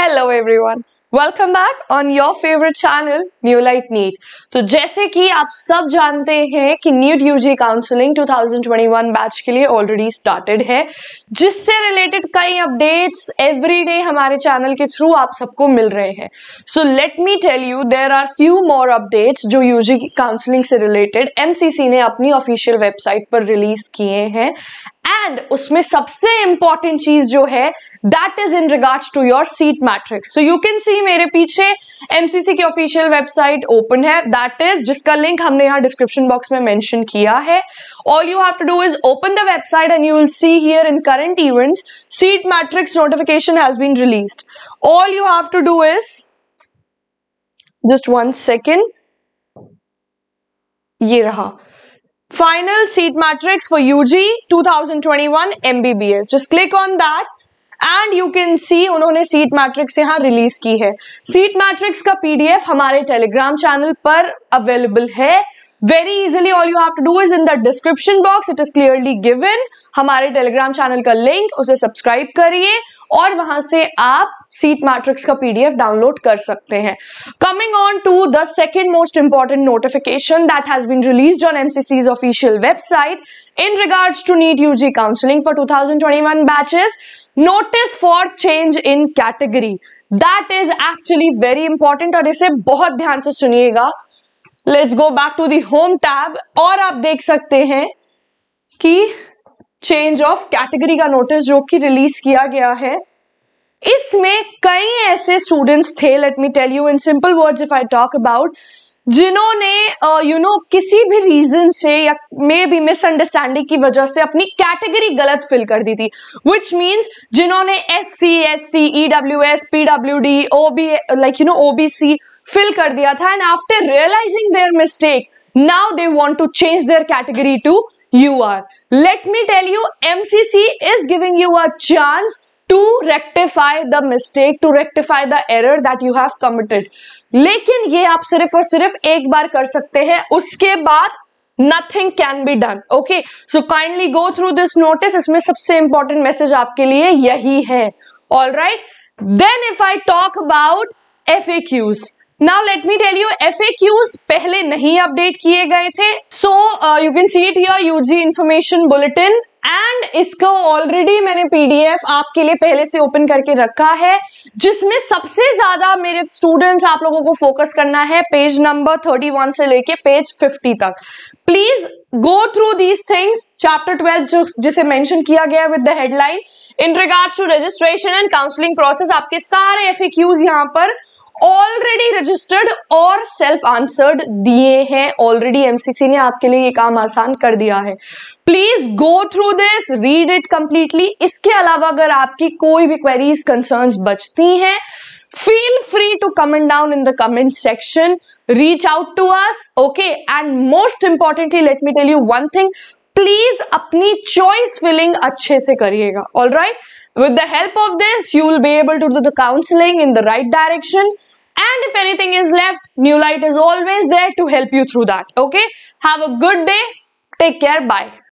Hello everyone welcome back on your favourite channel new light NEET तो जैसे कि आप सब जानते हैं कि नीट यूजी काउंसलिंग 2021 बैच के लिए ऑलरेडी स्टार्टेड है जिससे रिलेटेड कई अपडेट्स एवरी डे हमारे चैनल के थ्रू आप सबको मिल रहे हैं so let me tell you there are few more updates जो यूजी काउंसलिंग से रिलेटेड एमसीसी ने अपनी ऑफिशियल वेबसाइट पर रिलीज किए हैं एंड उसमें सबसे इंपॉर्टेंट चीज जो है that is in regards to your seat matrix so you can see मेरे पीछे एमसीसी की ऑफिशियल वेबसाइट ओपन है दैट इज जिसका लिंक हमने यहाँ डिस्क्रिप्शन बॉक्स में मेंशन किया है all you have to do is open the website and you will see here in current events seat matrix notification has been released all you have to do is just one second ये रहा final seat matrix for UG 2021 MBBS. Just click on that. And you can see उन्होंने seat matrix यहाँ release की है seat matrix का PDF हमारे Telegram channel पर available है very easily all you have to do is in the description box it is clearly given हमारे Telegram channel का लिंक उसे सब्सक्राइब करिए और वहां से आप सीट मैट्रिक्स का पीडीएफ डाउनलोड कर सकते हैं coming on to the second most important notification that has been release on MCC official website in regards to NEET UG counselling for 2021 batches notice for change in category that is actually very important और इसे बहुत ध्यान से सुनिएगा let's go back to home tab और आप देख सकते हैं कि चेंज ऑफ कैटेगरी का नोटिस जो कि रिलीज किया गया है इसमें कई ऐसे स्टूडेंट्स थे let me tell you in simple words if I talk about जिन्होंने यू नो किसी भी रीजन से या मे भी मिसअंडरस्टैंडिंग की वजह से अपनी कैटेगरी गलत फिल कर दी थी विच मीन्स जिन्होंने S C S T E W S P W D O B like you know O B C fill कर दिया था and after realising their mistake now they want to change their category to you are let me tell you M C C is giving you a chance to rectify the mistake to rectify the error that you have committed लेकिन ये आप सिर्फ और सिर्फ एक बार कर सकते हैं उसके बाद nothing can be done okay so kindly go through this notice इसमें सबसे इंपॉर्टेंट मैसेज आपके लिए यही है all right then if I talk about F A Qs now let me tell you F पहले नहीं अपडेट किए गए थे so you can see it U G information bulletin and इसको ऑलरेडी मैंने पीडीएफ आपके लिए पहले से ओपन करके रखा है जिसमें सबसे ज्यादा मेरे स्टूडेंट्स आप लोगों को फोकस करना है पेज नंबर 31 से लेके पेज 50 तक please go through these things chapter 12 जो जिसे मेंशन किया गया with the headline in regards to registration and counselling process आपके सारे एफ यहाँ पर ऑलरेडी रजिस्टर्ड और सेल्फ आंसर्ड दिए हैं ऑलरेडी एमसीसी ने आपके लिए ये काम आसान कर दिया है please go through this read it completely इसके अलावा अगर आपकी कोई भी क्वेरीज कंसर्न बचती हैं feel free to comment down in the comment section reach out to us okay and most importantly let me tell you one thing please अपनी choice filling अच्छे से करिएगा all right With the help of this, you will be able to do the counseling in the right direction. And if anything is left, New Light is always there to help you through that. Okay? Have a good day. Take care. Bye.